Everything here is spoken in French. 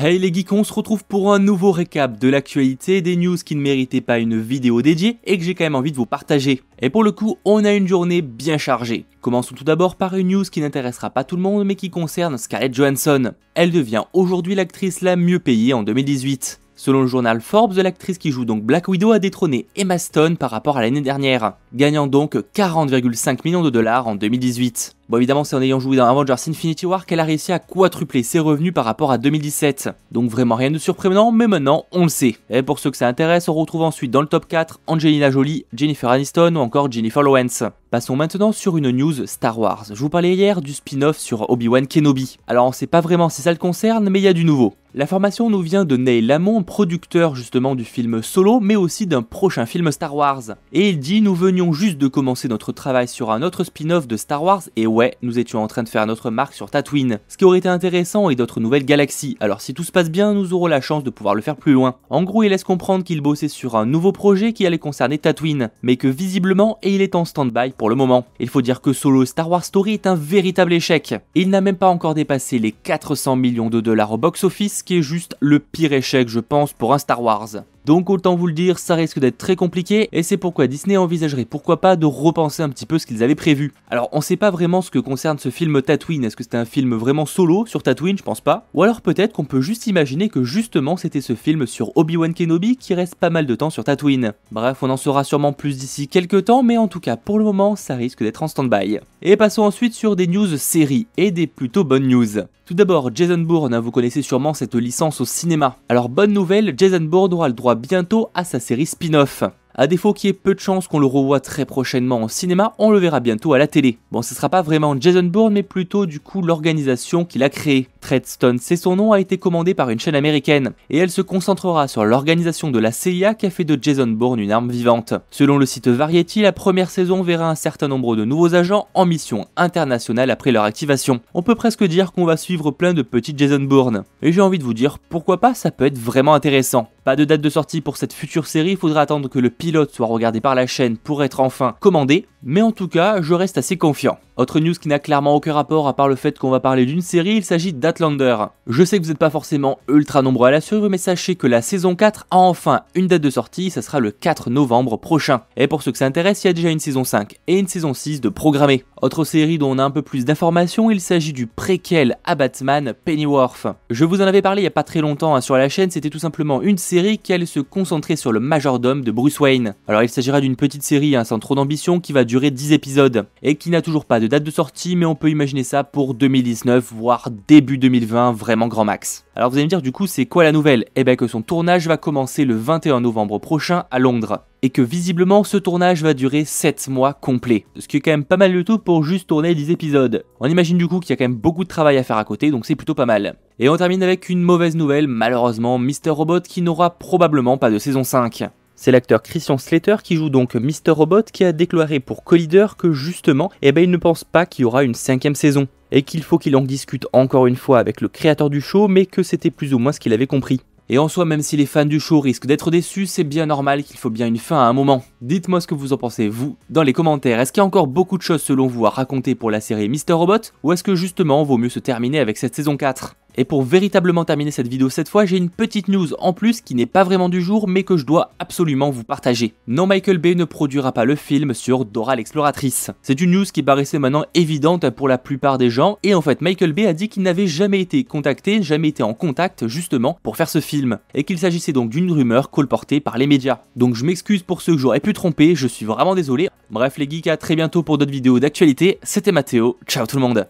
Hey les geeks, on se retrouve pour un nouveau récap de l'actualité, des news qui ne méritaient pas une vidéo dédiée et que j'ai quand même envie de vous partager. Et pour le coup, on a une journée bien chargée. Commençons tout d'abord par une news qui n'intéressera pas tout le monde mais qui concerne Scarlett Johansson. Elle devient aujourd'hui l'actrice la mieux payée en 2018. Selon le journal Forbes, l'actrice qui joue donc Black Widow a détrôné Emma Stone par rapport à l'année dernière gagnant donc 40,5 millions de dollars en 2018. Bon évidemment c'est en ayant joué dans Avengers Infinity War qu'elle a réussi à quadrupler ses revenus par rapport à 2017. Donc vraiment rien de surprenant mais maintenant on le sait. Et pour ceux que ça intéresse on retrouve ensuite dans le top 4 Angelina Jolie, Jennifer Aniston ou encore Jennifer Lawrence. Passons maintenant sur une news Star Wars. Je vous parlais hier du spin-off sur Obi-Wan Kenobi. Alors on sait pas vraiment si ça le concerne mais il y a du nouveau. L'information nous vient de Neil Lamont, producteur justement du film Solo mais aussi d'un prochain film Star Wars. Et il dit nous venons juste de commencer notre travail sur un autre spin-off de Star Wars et ouais, nous étions en train de faire notre marque sur Tatooine. Ce qui aurait été intéressant et d'autres nouvelles galaxies, alors si tout se passe bien, nous aurons la chance de pouvoir le faire plus loin. En gros, il laisse comprendre qu'il bossait sur un nouveau projet qui allait concerner Tatooine, mais que visiblement, il est en stand-by pour le moment. Il faut dire que Solo Star Wars Story est un véritable échec. Il n'a même pas encore dépassé les 400 millions de dollars au box-office, ce qui est juste le pire échec, je pense, pour un Star Wars. Donc autant vous le dire, ça risque d'être très compliqué et c'est pourquoi Disney envisagerait pourquoi pas de repenser un petit peu ce qu'ils avaient prévu. Alors on sait pas vraiment ce que concerne ce film Tatooine, est-ce que c'est un film vraiment solo sur Tatooine, je pense pas. Ou alors peut-être qu'on peut juste imaginer que justement c'était ce film sur Obi-Wan Kenobi qui reste pas mal de temps sur Tatooine. Bref, on en saura sûrement plus d'ici quelques temps, mais en tout cas pour le moment ça risque d'être en stand-by. Et passons ensuite sur des news séries et des plutôt bonnes news. Tout d'abord, Jason Bourne, hein, vous connaissez sûrement cette licence au cinéma. Alors bonne nouvelle, Jason Bourne aura le droit bientôt à sa série spin-off. À défaut qu'il y ait peu de chances qu'on le revoie très prochainement en cinéma, on le verra bientôt à la télé. Bon, ce sera pas vraiment Jason Bourne, mais plutôt du coup l'organisation qu'il a créée. Redstone, c'est son nom, a été commandé par une chaîne américaine et elle se concentrera sur l'organisation de la CIA qui a fait de Jason Bourne une arme vivante. Selon le site Variety, la première saison verra un certain nombre de nouveaux agents en mission internationale après leur activation. On peut presque dire qu'on va suivre plein de petits Jason Bourne. Et j'ai envie de vous dire pourquoi pas, ça peut être vraiment intéressant. Pas de date de sortie pour cette future série, il faudra attendre que le pilote soit regardé par la chaîne pour être enfin commandé, mais en tout cas, je reste assez confiant. Autre news qui n'a clairement aucun rapport à part le fait qu'on va parler d'une série, il s'agit d'Atlander. Je sais que vous n'êtes pas forcément ultra nombreux à la suivre, mais sachez que la saison 4 a enfin une date de sortie, ça sera le 4 novembre prochain. Et pour ceux que ça intéresse, il y a déjà une saison 5 et une saison 6 de programmée. Autre série dont on a un peu plus d'informations, il s'agit du préquel à Batman Pennyworth. Je vous en avais parlé il n'y a pas très longtemps hein, sur la chaîne, c'était tout simplement une série qui allait se concentrer sur le majordome de Bruce Wayne. Alors il s'agira d'une petite série hein, sans trop d'ambition qui va durer 10 épisodes et qui n'a toujours pas de date de sortie mais on peut imaginer ça pour 2019 voire début 2020 vraiment grand max. Alors vous allez me dire du coup c'est quoi la nouvelle Eh bien que son tournage va commencer le 21 novembre prochain à Londres et que visiblement ce tournage va durer 7 mois complets, ce qui est quand même pas mal du tout pour juste tourner 10 épisodes. On imagine du coup qu'il y a quand même beaucoup de travail à faire à côté, donc c'est plutôt pas mal. Et on termine avec une mauvaise nouvelle, malheureusement, Mr. Robot qui n'aura probablement pas de saison 5. C'est l'acteur Christian Slater qui joue donc Mr. Robot qui a déclaré pour Collider que justement, eh ben, il ne pense pas qu'il y aura une cinquième saison et qu'il faut qu'il en discute encore une fois avec le créateur du show mais que c'était plus ou moins ce qu'il avait compris. Et en soi, même si les fans du show risquent d'être déçus, c'est bien normal qu'il faut bien une fin à un moment. Dites-moi ce que vous en pensez, vous, dans les commentaires. Est-ce qu'il y a encore beaucoup de choses selon vous à raconter pour la série Mister Robot Ou est-ce que justement, vaut mieux se terminer avec cette saison 4 et pour véritablement terminer cette vidéo cette fois, j'ai une petite news en plus qui n'est pas vraiment du jour mais que je dois absolument vous partager. Non, Michael Bay ne produira pas le film sur Dora l'exploratrice. C'est une news qui paraissait maintenant évidente pour la plupart des gens et en fait Michael Bay a dit qu'il n'avait jamais été contacté, jamais été en contact justement pour faire ce film et qu'il s'agissait donc d'une rumeur colportée par les médias. Donc je m'excuse pour ceux que j'aurais pu tromper, je suis vraiment désolé. Bref les geeks, à très bientôt pour d'autres vidéos d'actualité. C'était Mathéo, ciao tout le monde.